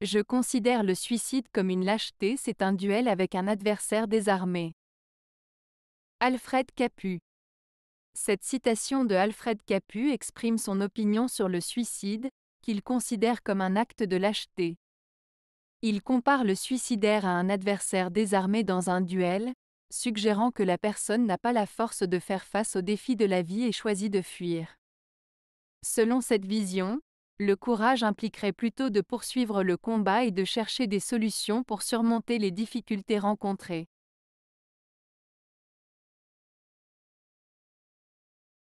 Je considère le suicide comme une lâcheté, c'est un duel avec un adversaire désarmé. Alfred Capu Cette citation de Alfred Capu exprime son opinion sur le suicide, qu'il considère comme un acte de lâcheté. Il compare le suicidaire à un adversaire désarmé dans un duel, suggérant que la personne n'a pas la force de faire face aux défis de la vie et choisit de fuir. Selon cette vision, le courage impliquerait plutôt de poursuivre le combat et de chercher des solutions pour surmonter les difficultés rencontrées.